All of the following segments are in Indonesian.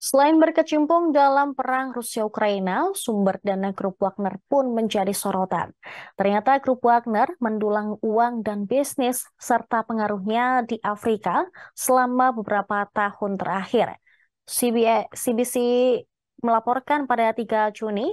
Selain berkecimpung dalam perang Rusia-Ukraina, sumber dana grup Wagner pun menjadi sorotan. Ternyata grup Wagner mendulang uang dan bisnis serta pengaruhnya di Afrika selama beberapa tahun terakhir. CBC melaporkan pada 3 Juni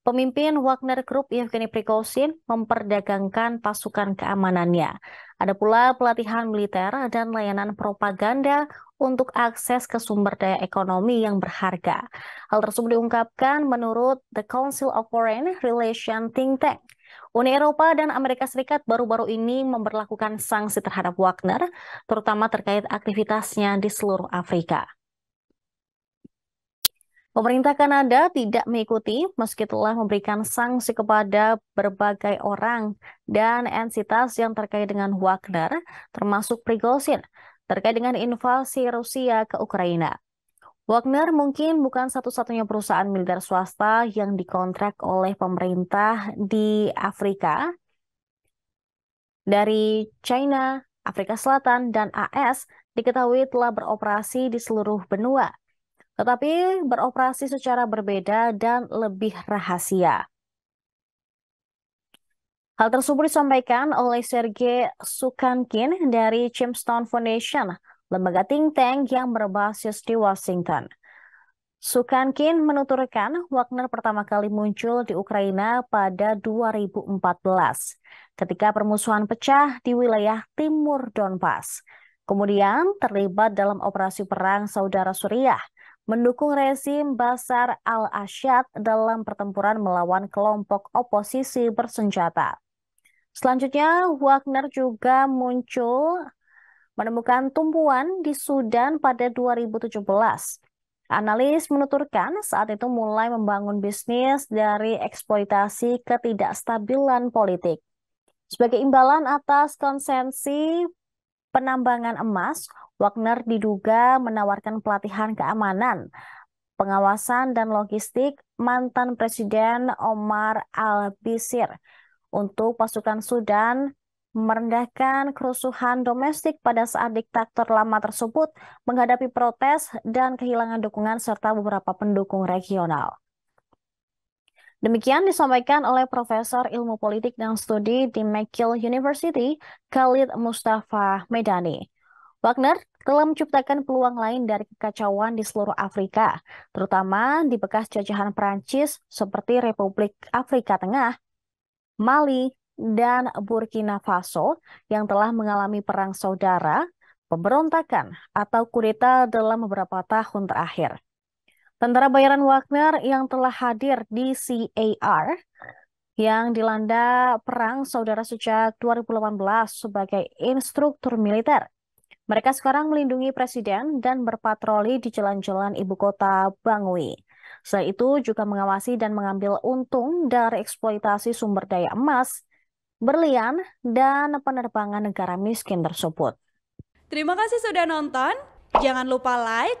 Pemimpin Wagner Group Yevgeny Prigozhin memperdagangkan pasukan keamanannya. Ada pula pelatihan militer dan layanan propaganda untuk akses ke sumber daya ekonomi yang berharga. Hal tersebut diungkapkan menurut The Council of Foreign Relations Think Tank. Uni Eropa dan Amerika Serikat baru-baru ini memperlakukan sanksi terhadap Wagner, terutama terkait aktivitasnya di seluruh Afrika. Pemerintah Kanada tidak mengikuti meski telah memberikan sanksi kepada berbagai orang dan entitas yang terkait dengan Wagner, termasuk Prigozhin, terkait dengan invasi Rusia ke Ukraina. Wagner mungkin bukan satu-satunya perusahaan militer swasta yang dikontrak oleh pemerintah di Afrika. Dari China, Afrika Selatan, dan AS diketahui telah beroperasi di seluruh benua, tetapi beroperasi secara berbeda dan lebih rahasia. Hal tersebut disampaikan oleh Sergei Sukankin dari Chimstone Foundation, lembaga think tank yang berbasis di Washington. Sukankin menuturkan Wagner pertama kali muncul di Ukraina pada 2014 ketika permusuhan pecah di wilayah timur Donbas. Kemudian terlibat dalam operasi perang saudara Suriah mendukung rezim Basar al-Assad dalam pertempuran melawan kelompok oposisi bersenjata. Selanjutnya, Wagner juga muncul menemukan tumpuan di Sudan pada 2017. Analis menuturkan saat itu mulai membangun bisnis dari eksploitasi ketidakstabilan politik. Sebagai imbalan atas konsensi penambangan emas, Wagner diduga menawarkan pelatihan keamanan, pengawasan dan logistik mantan Presiden Omar al bisir untuk pasukan Sudan merendahkan kerusuhan domestik pada saat diktator lama tersebut menghadapi protes dan kehilangan dukungan serta beberapa pendukung regional. Demikian disampaikan oleh Profesor Ilmu Politik dan Studi di McGill University, Khalid Mustafa Medani. Wagner telah menciptakan peluang lain dari kekacauan di seluruh Afrika, terutama di bekas jajahan Perancis seperti Republik Afrika Tengah, Mali, dan Burkina Faso yang telah mengalami perang saudara, pemberontakan, atau kudeta dalam beberapa tahun terakhir. Tentara bayaran Wagner yang telah hadir di CAR yang dilanda perang saudara sejak 2018 sebagai instruktur militer. Mereka sekarang melindungi presiden dan berpatroli di jalan-jalan ibu kota Bangui. Selain itu juga mengawasi dan mengambil untung dari eksploitasi sumber daya emas, berlian, dan penerbangan negara miskin tersebut. Terima kasih sudah nonton. Jangan lupa like,